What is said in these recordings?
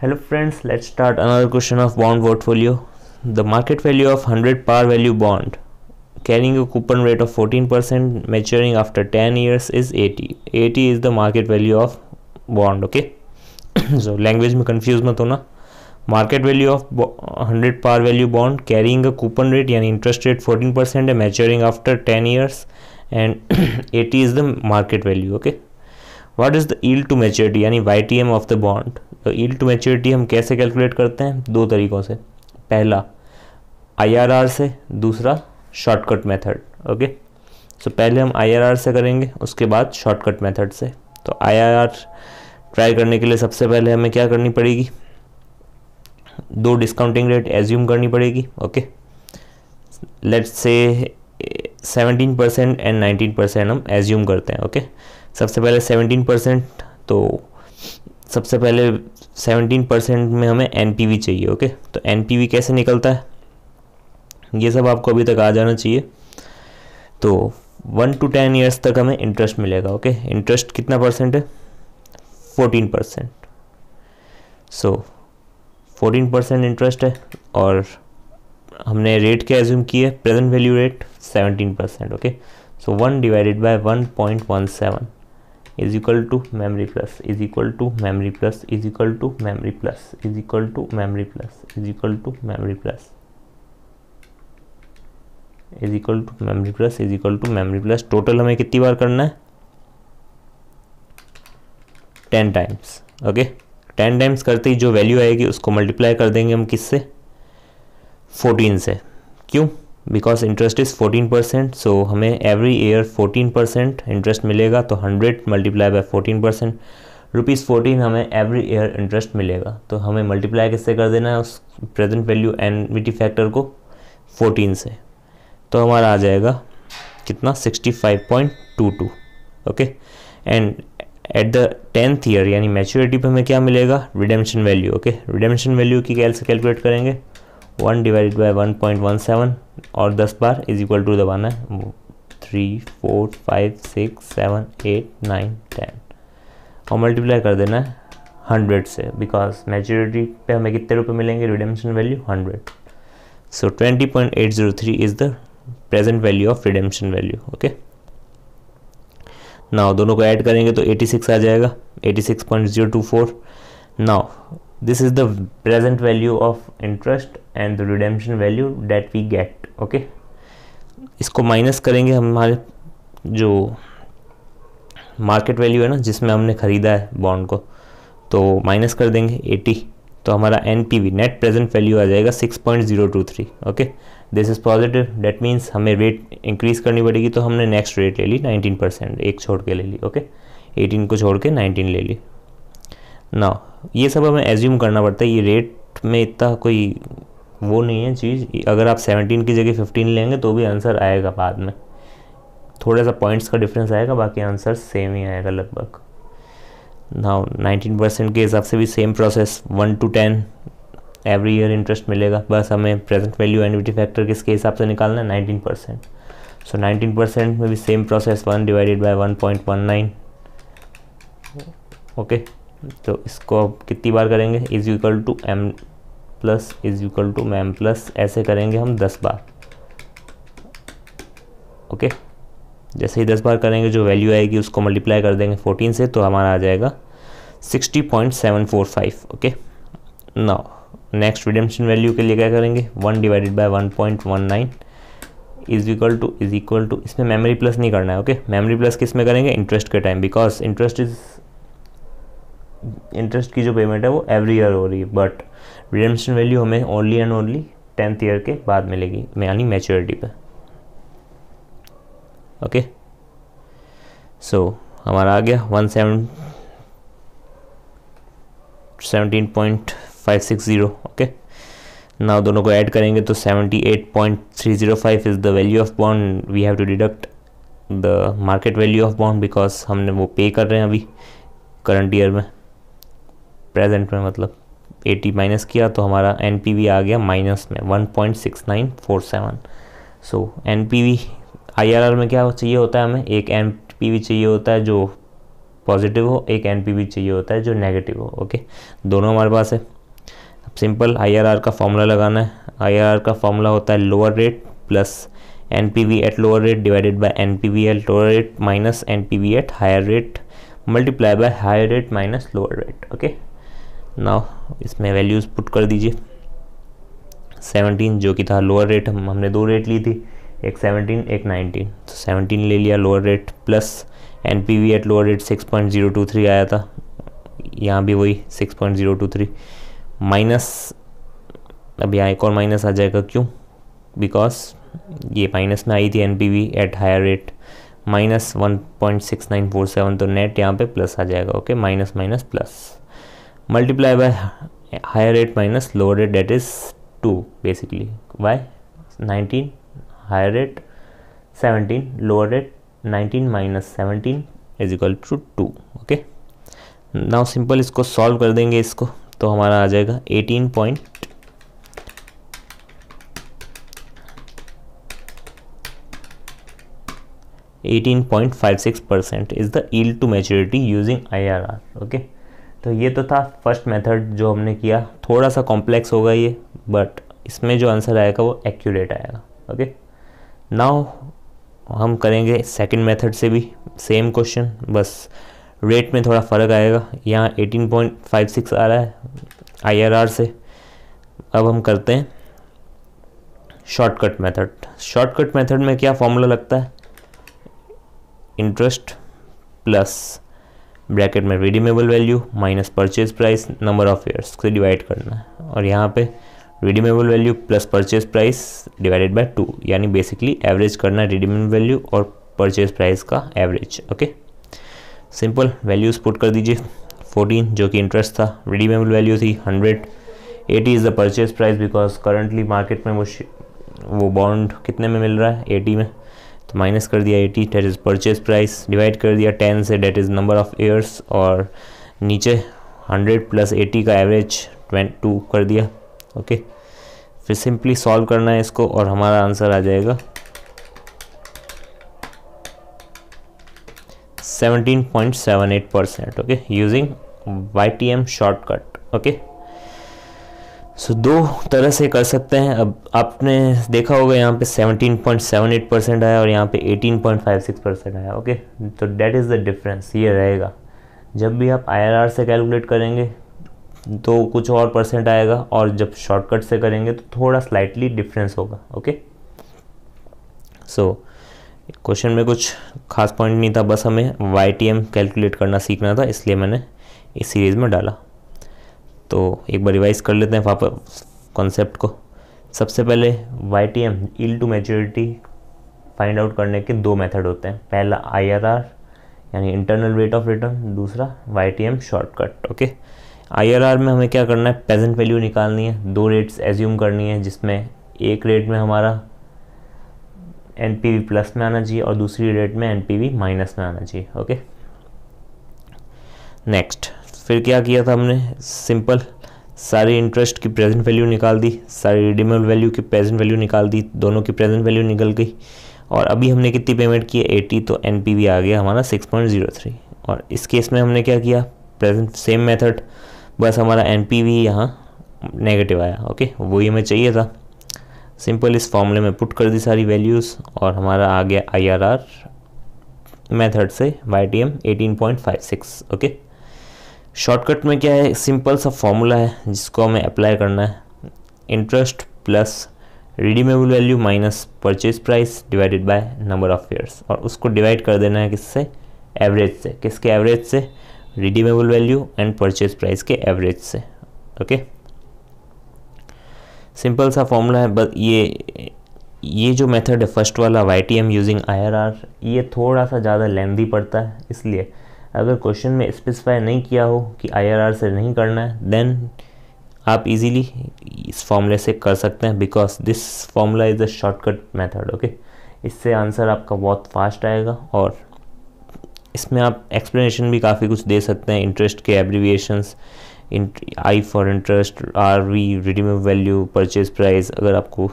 hello friends let's start another question of bond portfolio the market value of 100 par value bond carrying a coupon rate of 14% maturing after 10 years is 80 80 is the market value of bond okay so language me confuse मत na. market value of 100 par value bond carrying a coupon rate and interest rate 14% maturing after 10 years and 80 is the market value okay what is the yield to maturity any YTM of the bond तो yield to maturity हम कैसे calculate करते हैं दो तरीक़ों से पहला IRR से दूसरा शॉर्टकट मेथड ओके सो पहले हम आईआरआर से करेंगे उसके बाद शॉर्टकट मेथड से तो आईआरआर ट्राई करने के लिए सबसे पहले हमें क्या करनी पड़ेगी दो डिस्काउंटिंग रेट एज्यूम करनी पड़ेगी okay let's say 17% percent and 19% percent हम एज्यूम करते हैं ओके सबसे पहले 17% परसेंट तो सबसे पहले 17 परसेंट में हमें एन चाहिए ओके तो एन कैसे निकलता है ये सब आपको अभी तक आ जाना चाहिए तो वन टू टेन ईयर्स तक हमें इंटरेस्ट मिलेगा ओके इंटरेस्ट कितना परसेंट है fourteen percent so fourteen percent interest है और हमने रेट क्या एज्यूम किए है present value rate seventeen percent okay so one divided by one point one seven is equal to memory plus is equal to memory plus is equal to memory plus is equal to memory plus is equal to memory plus is equal to memory plus is equal to memory plus total हमें कितनी बार करना है ten times okay ten times करते ही जो value आएगी उसको मल्टीप्लाई कर देंगे हम किससे फोर्टीन से क्यों because interest is fourteen percent so हमें every year fourteen percent interest मिलेगा तो hundred multiply by fourteen percent rupees fourteen हमें एवरी ईयर इंटरेस्ट मिलेगा तो हमें मल्टीप्लाई किससे कर देना है उस प्रेजेंट वैल्यू एनविटी फैक्टर को फोर्टीन से तो हमारा आ जाएगा कितना sixty five point two two okay and at the tenth year यानी मेच्योरिटी पे हमें क्या मिलेगा redemption value okay redemption value की कैसे कैलकुलेट करेंगे one divided by one point one seven और दस बार इज इक्वल टू दबाना है three four five six seven eight nine ten और मल्टीप्लाई कर देना है हंड्रेड से बिकॉज मेचोरिटी पे हमें कितने रुपये मिलेंगे redemption value hundred so twenty point eight zero three is the present value of redemption value okay now दोनों को ऐड करेंगे तो एटी सिक्स आ जाएगा eighty six point zero two four now this is the present value of interest and the redemption value that we get okay इसको minus करेंगे हम हमारे जो मार्केट वैल्यू है ना जिसमें हमने ख़रीदा है बॉन्ड को तो माइनस कर देंगे एटी तो हमारा एन नेट प्रेजेंट वैल्यू आ जाएगा six point zero two three okay this is positive that means हमें रेट इंक्रीज़ करनी पड़ेगी तो हमने नेक्स्ट रेट ले ली 19 परसेंट एक छोड़ के ले ली ओके एटीन को छोड़ के नाइनटीन ले ली ना ये सब हमें एज्यूम करना पड़ता है ये रेट में इतना कोई वो नहीं है चीज़ अगर आप सेवनटीन की जगह फिफ्टीन लेंगे तो भी आंसर आएगा बाद में थोड़ा सा पॉइंट्स का डिफरेंस आएगा बाकी आंसर सेम ही आएगा लगभग नाउ नाइनटीन परसेंट के हिसाब से भी same process one to ten every year interest मिलेगा बस हमें प्रेजेंट वैल्यू एनविटी फैक्टर किसके हिसाब से निकालना है nineteen percent so nineteen percent में भी same process one divided by one point one nine okay तो इसको आप कितनी बार करेंगे is equal to M plus is equal to mem plus ऐसे करेंगे हम दस बार ओके जैसे ही दस बार करेंगे जो वैल्यू आएगी उसको मल्टीप्लाई कर देंगे फोर्टीन से तो हमारा आ जाएगा sixty point seven four five okay now next redemption value के लिए क्या करेंगे one divided by one point one nine is equal to is equal to इसमें मेमोरी प्लस नहीं करना है ओके मेमोरी प्लस किस में करेंगे इंटरेस्ट के time because interest is interest की जो पेमेंट है वो एवरी ईयर हो रही है बट रिडेम्पशन वैल्यू हमें only and only tenth year के बाद मिलेगी यानी मेच्योरिटी पर ओके सो हमारा आ गया one seven seventeen point five six zero okay ना दोनों को ऐड करेंगे तो seventy eight point three zero five is the value of bond we have to deduct the market value of bond because हमने वो पे कर रहे हैं अभी करंट ईयर में प्रेजेंट में मतलब 80 माइनस किया तो हमारा एन आ गया माइनस में 1.6947 सो एन आईआरआर में क्या चाहिए होता है हमें एक एन चाहिए होता है जो पॉजिटिव हो एक एन चाहिए होता है जो नेगेटिव हो ओके दोनों हमारे पास है अब सिंपल आईआरआर का फॉर्मूला लगाना है आईआरआर का फॉर्मूला होता है lower rate plus N at lower rate divided by N P at lower rate minus N at higher rate multiply by higher rate minus lower rate okay now इसमें values put कर दीजिए seventeen जो कि था lower rate हम हमने दो rate ली थी एक सेवनटीन एक नाइनटीन तो सेवनटीन ले लिया lower rate plus N P V at lower rate six point zero two three आया था यहाँ भी वही six point zero two three minus अब यहाँ एक और माइनस आ जाएगा क्यों बिकॉज ये माइनस में आई थी N P V at higher rate minus one point six nine four seven तो नेट यहाँ पे प्लस आ जाएगा okay minus minus plus multiply by higher rate minus lower rate that is two basically why nineteen higher rate seventeen lower rate nineteen minus seventeen is equal to two okay now simple इसको solve कर देंगे इसको तो हमारा आ जाएगा eighteen point eighteen point five six percent is the yield to maturity using I R R okay तो ये तो था फर्स्ट मेथड जो हमने किया थोड़ा सा कॉम्प्लेक्स होगा ये बट इसमें जो आंसर आएगा वो एक्यूरेट आएगा ओके नाउ हम करेंगे सेकंड मेथड से भी सेम क्वेश्चन बस रेट में थोड़ा फ़र्क आएगा यहाँ 18.56 आ रहा है आईआरआर से अब हम करते हैं शॉर्टकट मेथड शॉर्टकट मेथड में क्या फॉर्मूला लगता है इंटरेस्ट प्लस ब्रैकेट में redeemable value minus purchase price number of years से डिवाइड करना है और यहाँ पे redeemable value plus purchase price divided by two यानी बेसिकली एवरेज करना है रिडीमेबल वैल्यू और परचेज प्राइस का average okay simple values put कर दीजिए फोर्टीन जो कि इंटरेस्ट था रिडीमेबल वैल्यू थी hundred eighty is the purchase price because currently market में वो वो बॉन्ड कितने में मिल रहा है एटी में तो माइनस कर दिया eighty that is purchase price divide कर दिया टेन से that is number of years और नीचे हंड्रेड प्लस एटी का एवरेज टू कर दिया ओके फिर सिंपली सॉल्व करना है इसको और हमारा आंसर आ जाएगा seventeen point seven eight percent okay using Y T M shortcut okay so दो तरह से कर सकते हैं अब आपने देखा होगा यहाँ पे 17.78 परसेंट आया और यहाँ पे 18.56 परसेंट आया ओके तो डेट इज़ द डिफरेंस ये रहेगा जब भी आप आईआरआर से कैलकुलेट करेंगे तो कुछ और परसेंट आएगा और जब शॉर्टकट से करेंगे तो थोड़ा स्लाइटली डिफरेंस होगा ओके सो क्वेश्चन में कुछ खास पॉइंट नहीं था बस हमें वाई कैलकुलेट करना सीखना था इसलिए मैंने इस सीरीज़ में डाला तो एक बार रिवाइज कर लेते हैं वापस कॉन्सेप्ट को सबसे पहले Y T M yield to maturity find out करने के दो मेथड होते हैं पहला आई आर आर यानी इंटरनल रेट ऑफ रिटर्न दूसरा Y T M shortcut okay I R R में हमें क्या करना है प्रेजेंट वैल्यू निकालनी है दो रेट्स एज्यूम करनी है जिसमें एक रेट में हमारा एन पी वी प्लस में आना चाहिए और दूसरी रेट में एन पी वी माइनस में आना चाहिए ओके नेक्स्ट फिर क्या किया था हमने सिंपल सारी इंटरेस्ट की प्रेजेंट वैल्यू निकाल दी सारी रिडीमेबल वैल्यू की प्रेजेंट वैल्यू निकाल दी दोनों की प्रेजेंट वैल्यू निकल गई और अभी हमने कितनी पेमेंट की एटी तो एन आ गया हमारा सिक्स पॉइंट जीरो थ्री और इस केस में हमने क्या किया प्रेजेंट सेम मेथड बस हमारा एन पी वी यहाँ नेगेटिव आया ओके वही हमें चाहिए था सिंपल इस फॉर्मूले में पुट कर दी सारी वैल्यूज़ और हमारा आ गया आई आर आर मेथड से Y T M eighteen point five six okay shortcut में क्या है सिंपल सा फॉर्मूला है जिसको हमें अप्लाई करना है interest plus redeemable value minus purchase price divided by number of years और उसको डिवाइड कर देना है किससे एवरेज से किसके एवरेज से redeemable value and purchase price के एवरेज से ओके सिंपल सा फॉर्मूला है बस ये ये जो मेथड है फर्स्ट वाला Y T M using I R R ये थोड़ा सा ज़्यादा लेंदी पड़ता है इसलिए अगर क्वेश्चन में स्पेसिफाई नहीं किया हो कि आईआरआर से नहीं करना है देन आप इजीली इस फॉर्मूले से कर सकते हैं because this formula is a shortcut method okay इससे आंसर आपका बहुत फास्ट आएगा और इसमें आप एक्सप्लेनेशन भी काफ़ी कुछ दे सकते हैं इंटरेस्ट के abbreviations I for interest R V redeem value purchase price अगर आपको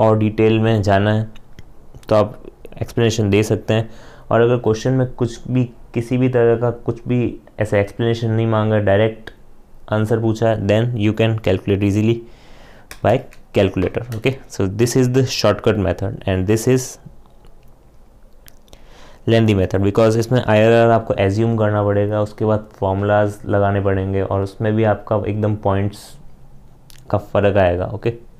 और डिटेल में जाना है तो आप एक्सप्लेनेशन दे सकते हैं और अगर क्वेश्चन में कुछ भी किसी भी तरह का कुछ भी ऐसा एक्सप्लेनेशन नहीं मांगा डायरेक्ट आंसर पूछा then you can calculate easily by calculator okay so this is the shortcut method and this is lengthy method because इसमें आईआरआर आपको एज्यूम करना पड़ेगा उसके बाद फॉर्मूलाज लगाने पड़ेंगे और उसमें भी आपका एकदम पॉइंट्स का फ़र्क आएगा ओके okay?